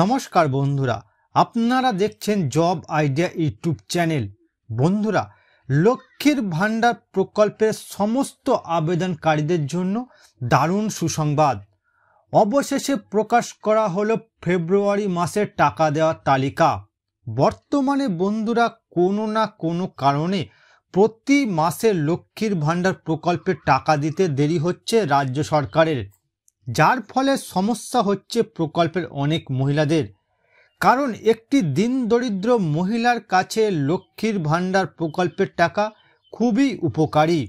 নমস্কার বন্ধুরা আপনারা দেখছেন জব আইডিয়া ইউটিউব চ্যানেল বন্ধুরা লক্ষ্মীর ভাণ্ডার প্রকল্পের সমস্ত আবেদনকারীদের জন্য দারুণ সুসংবাদ অবশেষে প্রকাশ করা হল ফেব্রুয়ারি মাসের টাকা দেওয়ার তালিকা বর্তমানে বন্ধুরা কোনো না কোনো কারণে প্রতি মাসে লক্ষ্মীর ভাণ্ডার প্রকল্পে টাকা দিতে দেরি হচ্ছে রাজ্য সরকারের যার ফলে সমস্যা হচ্ছে প্রকল্পের অনেক মহিলাদের কারণ একটি দিন দরিদ্র মহিলার কাছে লক্ষ্মীর ভাণ্ডার প্রকল্পের টাকা খুবই উপকারী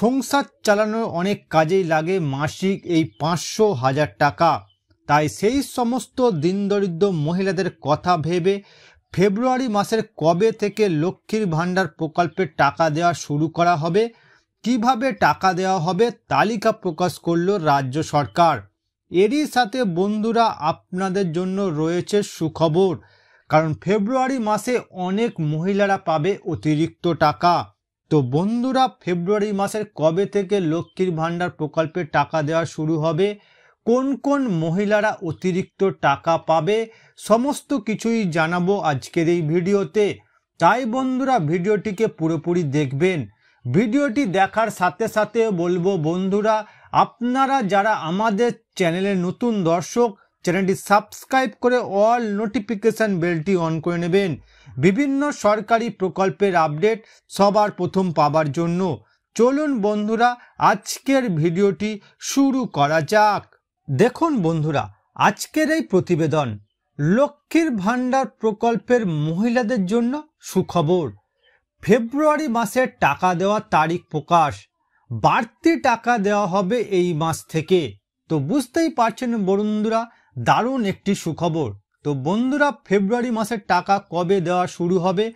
সংসার চালানোর অনেক কাজেই লাগে মাসিক এই পাঁচশো হাজার টাকা তাই সেই সমস্ত দিনদরিদ্র মহিলাদের কথা ভেবে ফেব্রুয়ারি মাসের কবে থেকে লক্ষ্মীর ভাণ্ডার প্রকল্পের টাকা দেওয়া শুরু করা হবে কিভাবে টাকা দেওয়া হবে তালিকা প্রকাশ করল রাজ্য সরকার এরই সাথে বন্ধুরা আপনাদের জন্য রয়েছে সুখবর কারণ ফেব্রুয়ারি মাসে অনেক মহিলারা পাবে অতিরিক্ত টাকা তো বন্ধুরা ফেব্রুয়ারি মাসের কবে থেকে লক্ষ্মীর ভাণ্ডার প্রকল্পে টাকা দেওয়া শুরু হবে কোন কোন মহিলারা অতিরিক্ত টাকা পাবে সমস্ত কিছুই জানাবো আজকের এই ভিডিওতে তাই বন্ধুরা ভিডিওটিকে পুরোপুরি দেখবেন ভিডিওটি দেখার সাথে সাথে বলবো বন্ধুরা আপনারা যারা আমাদের চ্যানেলে নতুন দর্শক চ্যানেলটি সাবস্ক্রাইব করে অল নোটিফিকেশান বেলটি অন করে নেবেন বিভিন্ন সরকারি প্রকল্পের আপডেট সবার প্রথম পাবার জন্য চলুন বন্ধুরা আজকের ভিডিওটি শুরু করা যাক দেখুন বন্ধুরা আজকের এই প্রতিবেদন লক্ষ্মীর ভাণ্ডার প্রকল্পের মহিলাদের জন্য সুখবর ফেব্রুয়ারি মাসের টাকা দেওয়ার তারিখ প্রকাশ বাড়তি টাকা দেওয়া হবে এই মাস থেকে তো বুঝতেই পারছেন বন্ধুরা দারুণ একটি সুখবর তো বন্ধুরা ফেব্রুয়ারি মাসের টাকা কবে দেওয়া শুরু হবে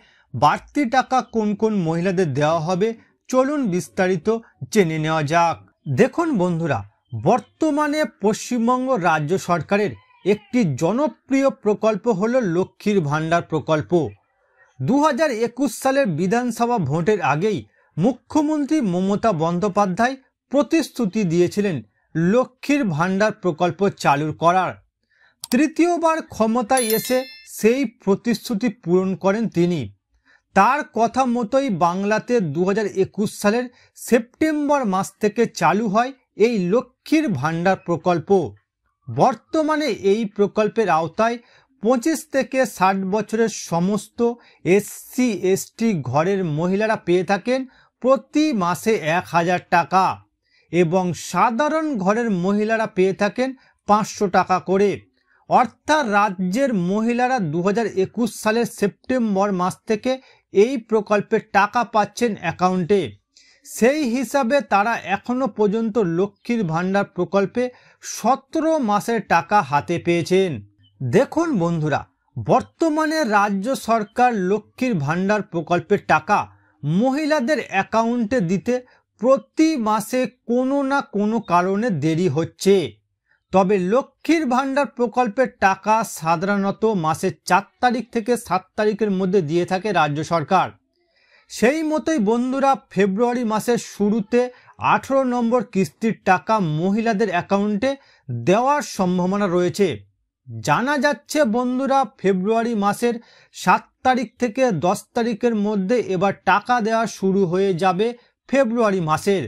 বাড়তি টাকা কোন কোন মহিলাদের দেওয়া হবে চলুন বিস্তারিত জেনে নেওয়া যাক দেখুন বন্ধুরা বর্তমানে পশ্চিমবঙ্গ রাজ্য সরকারের একটি জনপ্রিয় প্রকল্প হল লক্ষ্মীর ভাণ্ডার প্রকল্প দু সালের বিধানসভা ভোটের আগেই মুখ্যমন্ত্রী মমতা বন্দ্যোপাধ্যায় প্রতিশ্রুতি দিয়েছিলেন লক্ষ্মীর ভাণ্ডার প্রকল্প চালু করার তৃতীয়বার ক্ষমতায় এসে সেই প্রতিশ্রুতি পূরণ করেন তিনি তার কথা মতোই বাংলাতে দু সালের সেপ্টেম্বর মাস থেকে চালু হয় এই লক্ষ্মীর ভাণ্ডার প্রকল্প বর্তমানে এই প্রকল্পের আওতায় পঁচিশ থেকে ষাট বছরের সমস্ত এসসি এসটি ঘরের মহিলারা পেয়ে থাকেন প্রতি মাসে এক হাজার টাকা এবং সাধারণ ঘরের মহিলারা পেয়ে থাকেন পাঁচশো টাকা করে অর্থাৎ রাজ্যের মহিলারা দু সালের সেপ্টেম্বর মাস থেকে এই প্রকল্পের টাকা পাচ্ছেন অ্যাকাউন্টে সেই হিসাবে তারা এখনও পর্যন্ত লক্ষ্মীর ভাণ্ডার প্রকল্পে সতেরো মাসের টাকা হাতে পেয়েছেন দেখুন বন্ধুরা বর্তমানে রাজ্য সরকার লক্ষ্মীর ভাণ্ডার প্রকল্পের টাকা মহিলাদের অ্যাকাউন্টে দিতে প্রতি মাসে কোনো না কোনো কারণে দেরি হচ্ছে তবে লক্ষ্মীর ভাণ্ডার প্রকল্পের টাকা সাধারণত মাসের চার তারিখ থেকে সাত তারিখের মধ্যে দিয়ে থাকে রাজ্য সরকার সেই মতোই বন্ধুরা ফেব্রুয়ারি মাসের শুরুতে আঠেরো নম্বর কিস্তির টাকা মহিলাদের অ্যাকাউন্টে দেওয়ার সম্ভাবনা রয়েছে জানা যাচ্ছে বন্ধুরা ফেব্রুয়ারি মাসের সাত তারিখ থেকে দশ তারিখের মধ্যে এবার টাকা দেওয়া শুরু হয়ে যাবে ফেব্রুয়ারি মাসের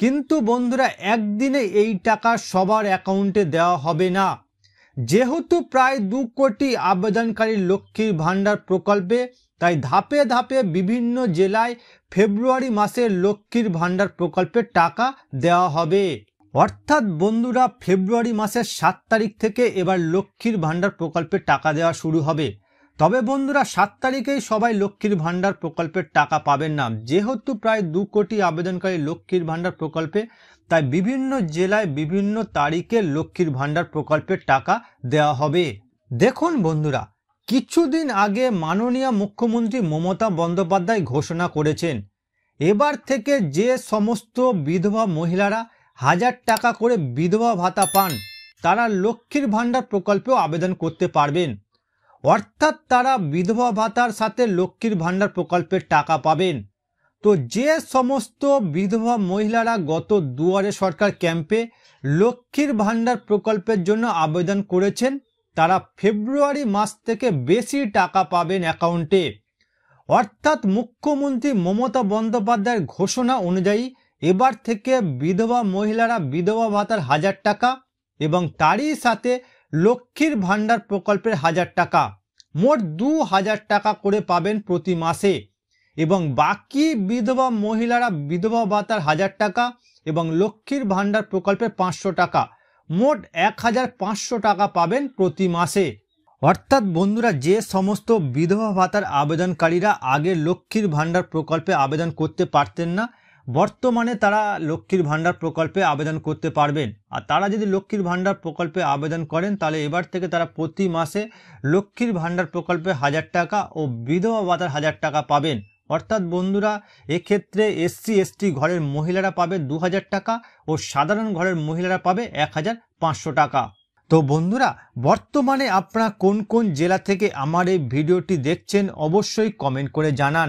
কিন্তু বন্ধুরা একদিনে এই টাকা সবার অ্যাকাউন্টে দেওয়া হবে না যেহেতু প্রায় দু কোটি আবেদনকারী লক্ষ্মীর ভাণ্ডার প্রকল্পে তাই ধাপে ধাপে বিভিন্ন জেলায় ফেব্রুয়ারি মাসের লক্ষ্মীর ভাণ্ডার প্রকল্পে টাকা দেওয়া হবে অর্থাৎ বন্ধুরা ফেব্রুয়ারি মাসের সাত তারিখ থেকে এবার লক্ষ্মীর ভাণ্ডার প্রকল্পে টাকা দেওয়া শুরু হবে তবে বন্ধুরা সাত তারিখেই সবাই লক্ষ্মীর ভাণ্ডার প্রকল্পের টাকা পাবেন না যেহেতু প্রায় দু কোটি আবেদনকারী লক্ষ্মীর ভাণ্ডার প্রকল্পে তাই বিভিন্ন জেলায় বিভিন্ন তারিখে লক্ষ্মীর ভাণ্ডার প্রকল্পের টাকা দেওয়া হবে দেখুন বন্ধুরা কিছুদিন আগে মাননীয় মুখ্যমন্ত্রী মমতা বন্দ্যোপাধ্যায় ঘোষণা করেছেন এবার থেকে যে সমস্ত বিধবা মহিলারা হাজার টাকা করে বিধবা ভাতা পান তারা লক্ষ্মীর ভাণ্ডার প্রকল্পেও আবেদন করতে পারবেন অর্থাৎ তারা বিধবা ভাতার সাথে লক্ষ্মীর ভাণ্ডার প্রকল্পের টাকা পাবেন তো যে সমস্ত বিধবা মহিলারা গত দুয়ারে সরকার ক্যাম্পে লক্ষ্মীর ভাণ্ডার প্রকল্পের জন্য আবেদন করেছেন তারা ফেব্রুয়ারি মাস থেকে বেশি টাকা পাবেন অ্যাকাউন্টে অর্থাৎ মুখ্যমন্ত্রী মমতা বন্দ্যোপাধ্যায়ের ঘোষণা অনুযায়ী এবার থেকে বিধবা মহিলারা বিধবা ভাতার হাজার টাকা এবং তারই সাথে লক্ষ্মীর ভান্ডার প্রকল্পের হাজার টাকা মোট দু হাজার টাকা করে পাবেন প্রতি মাসে এবং বাকি বিধবা মহিলারা বিধবা ভাতার হাজার টাকা এবং লক্ষ্মীর ভান্ডার প্রকল্পে পাঁচশো টাকা মোট এক হাজার পাঁচশো টাকা পাবেন প্রতি মাসে অর্থাৎ বন্ধুরা যে সমস্ত বিধবা ভাতার আবেদনকারীরা আগে লক্ষ্মীর ভান্ডার প্রকল্পে আবেদন করতে পারতেন না বর্তমানে তারা লক্ষ্মীর ভাণ্ডার প্রকল্পে আবেদন করতে পারবেন আর তারা যদি লক্ষ্মীর ভাণ্ডার প্রকল্পে আবেদন করেন তাহলে এবার থেকে তারা প্রতি মাসে লক্ষ্মীর ভাণ্ডার প্রকল্পে হাজার টাকা ও বিধবা ভাতার হাজার টাকা পাবেন অর্থাৎ বন্ধুরা এক্ষেত্রে এসসি এসটি ঘরের মহিলারা পাবে দু টাকা ও সাধারণ ঘরের মহিলারা পাবে এক টাকা তো বন্ধুরা বর্তমানে আপনারা কোন কোন জেলা থেকে আমার এই ভিডিওটি দেখছেন অবশ্যই কমেন্ট করে জানান